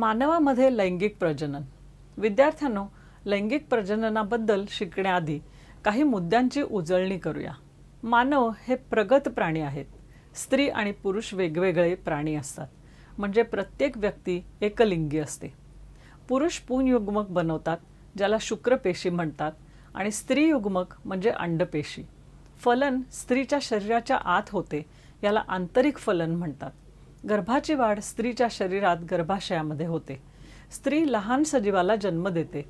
मानवामध्ये लैंगिक प्रजनन विद्यार्थ्यांनो लैंगिक प्रजननाबद्दल शिकण्याआधी काही मुद्द्यांची उजळणी करूया मानव हे प्रगत प्राणी आहेत स्त्री आणि पुरुष वेगवेगळे प्राणी असतात म्हणजे प्रत्येक व्यक्ती एकलिंगी असते पुरुष पुनयुग्मक बनवतात ज्याला शुक्रपेशी म्हणतात आणि स्त्री युग्मक म्हणजे अंडपेशी फलन स्त्रीच्या शरीराच्या आत होते याला आंतरिक फलन म्हणतात गर्भाची वाढ स्त्रीच्या शरीरात गर्भाशयामध्ये होते स्त्री लहान सजीवाला जन्म देते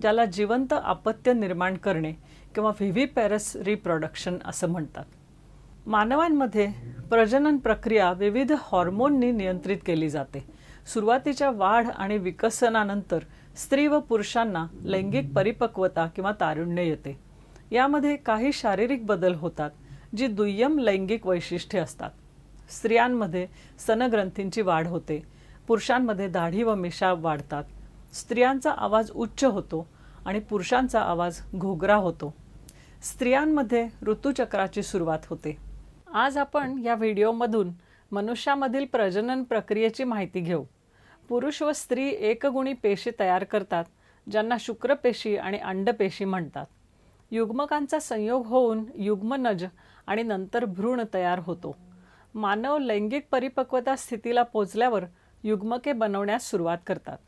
ज्याला जिवंत आपत्य निर्माण करणे किंवा व्ही पॅरस रिप्रोडक्शन असं म्हणतात मानवांमध्ये प्रजनन प्रक्रिया विविध हॉर्मोननी नियंत्रित केली जाते सुरुवातीच्या वाढ आणि विकसनानंतर स्त्री व पुरुषांना लैंगिक परिपक्वता किंवा तारुण्य येते यामध्ये काही शारीरिक बदल होतात जी दुय्यम लैंगिक वैशिष्ट्ये असतात स्त्रियांमध्ये सनग्रंथींची वाढ होते पुरुषांमध्ये दाढी व मिशा वाढतात स्त्रियांचा आवाज उच्च होतो आणि पुरुषांचा आवाज घोगरा होतो स्त्रियांमध्ये ऋतुचक्राची सुरुवात होते आज आपण या व्हिडिओमधून मनुष्यामधील प्रजनन प्रक्रियेची माहिती घेऊ पुरुष व स्त्री एकगुणी पेशी तयार करतात ज्यांना शुक्रपेशी आणि अंडपेशी म्हणतात युग्मकांचा संयोग होऊन युग्मनज आणि नंतर भ्रूण तयार होतो मानव लैंगिक परिपक्वता स्थितीला पोचल्यावर युग्मके बनवण्यास सुरुवात करतात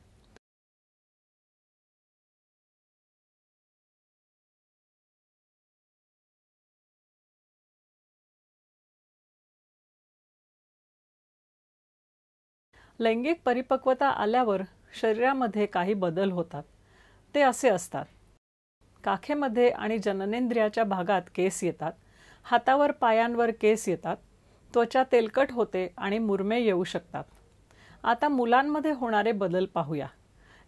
लैंगिक परिपक्वता आल्यावर शरीरामध्ये काही बदल होतात ते असे असतात काखेमध्ये आणि जननेंद्रियाच्या भागात केस येतात हातावर पायांवर केस येतात त्वचा तेलकट होते आणि मुरमे येऊ शकतात आता मुलांमध्ये होणारे बदल पाहूया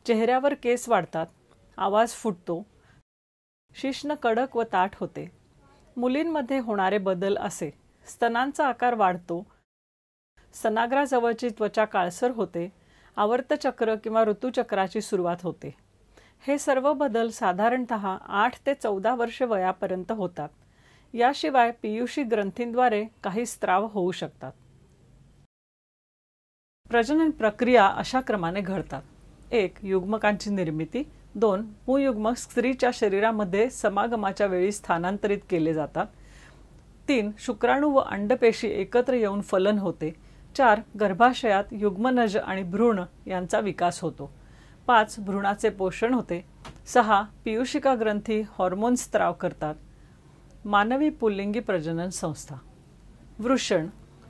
चेहऱ्यावर केस वाढतात आवाज फुटतो शिष्ण कडक व ताट होते मुलींमध्ये होणारे बदल असे स्तनांचा आकार वाढतो स्तनाग्राजवळची त्वचा काळसर होते आवर्तचक्र किंवा ऋतुचक्राची सुरुवात होते हे सर्व बदल साधारणत आठ ते चौदा वर्ष वयापर्यंत होतात याशिवाय पियुषी ग्रंथींद्वारे काही स्त्राव होऊ शकतात प्रजनन प्रक्रिया अशा क्रमाने घडतात एक युग्मकांची निर्मिती दोन भूयुग्मक स्त्रीच्या शरीरामध्ये समागमाच्या वेळी स्थानांतरित केले जातात तीन शुक्राणू व अंडपेशी एकत्र येऊन फलन होते चार गर्भाशयात युग्मनज आणि भ्रूण यांचा विकास होतो पाच भ्रूणाचे पोषण होते सहा पियुषिका ग्रंथी हॉर्मोन स्त्राव करतात मानवी पुल्लिंगी प्रजनन संस्था वृषण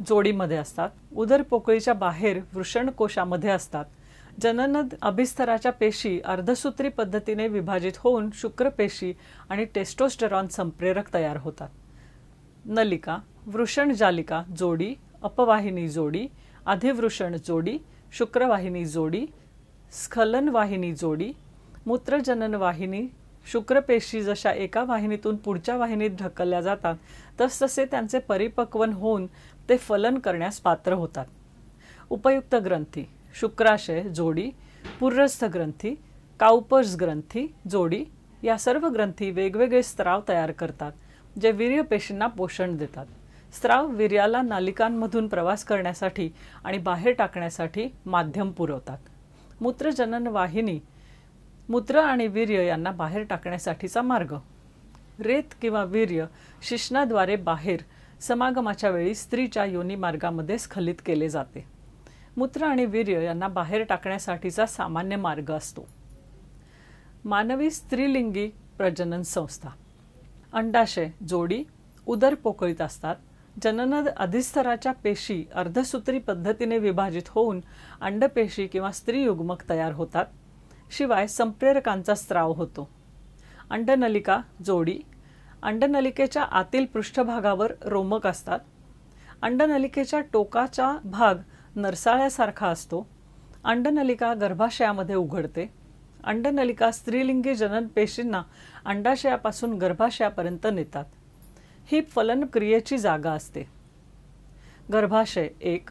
जोडीमध्ये असतात उदर पोकळीच्या बाहेर वृषण कोशामध्ये असतात जननद अभिस्तराच्या पेशी अर्धसूत्री पद्धतीने विभाजित होऊन शुक्रपेशी आणि टेस्टोस्टेरॉन संप्रेरक तयार होतात नलिका वृषण जालिका जोडी अपवाहिनी जोडी अधिवृषण जोडी शुक्रवाहिनी जोडी स्खलनवाहिनी जोडी मूत्रजननवाहिनी शुक्रपेशी जशा एका वाहिनीतून पुढच्या वाहिनीत ढकलल्या जातात तसतसे त्यांचे परिपक्वन होऊन ते फलन करण्यास पात्र होतात उपयुक्त ग्रंथी शुक्राशय जोडी पूर्रस्थ ग्रंथी काउपर्स ग्रंथी जोडी या सर्व ग्रंथी वेगवेगळे स्त्राव तयार करतात जे वीर्यपेशींना पोषण देतात स्त्राव वीर्याला नालिकांमधून प्रवास करण्यासाठी आणि बाहेर टाकण्यासाठी माध्यम पुरवतात मूत्रजनन वाहिनी मूत्र आणि वीर्य यांना बाहेर टाकण्यासाठीचा मार्ग रेत किंवा वीर्य शिश्नाद्वारे बाहेर समागमाच्या वेळी स्त्रीच्या योनी मार्गामध्ये स्खलित केले जाते मूत्र आणि वीर्य यांना बाहेर टाकण्यासाठीचा सामान्य मार्ग असतो मानवी स्त्रीलिंगी प्रजनन संस्था अंडाशय जोडी उदर पोकळीत असतात जनन अधिस्तराच्या पेशी अर्धसूत्री पद्धतीने विभाजित होऊन अंडपेशी किंवा स्त्रीयुग्मक तयार होतात शिवाय संप्रेरकांचा स्त्राव होतो अंडनलिका जोडी अंडनलिकेच्या आतील पृष्ठभागावर रोमक असतात अंडनलिकेच्या टोकाचा भाग नरसाळ्यासारखा असतो अंडनलिका गर्भाशयामध्ये उघडते अंडनलिका स्त्रीलिंगी जनन पेशींना अंडाशयापासून गर्भाशयापर्यंत नेतात ही फलन क्रियेची जागा असते गर्भाशय एक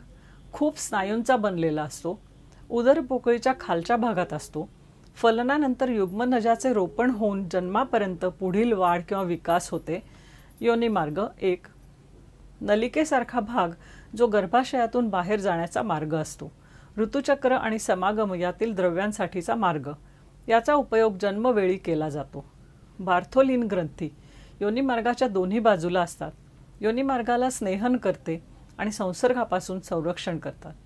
खूप स्नायूंचा बनलेला असतो उदर पोकळीच्या खालच्या भागात असतो फलनानंतर युग्मनजाचे रोपण होऊन जन्मापर्यंत पुढील वाढ किंवा विकास होते योनिमार्ग एक नलिकेसारखा भाग जो गर्भाशयातून बाहेर जाण्याचा मार्ग असतो ऋतुचक्र आणि समागम यातील द्रव्यांसाठीचा मार्ग याचा उपयोग जन्मवेळी केला जातो बार्थोलिन ग्रंथी योनिमार्गाच्या दोन्ही बाजूला असतात योनिमार्गाला स्नेहन करते आणि संसर्गापासून संरक्षण करतात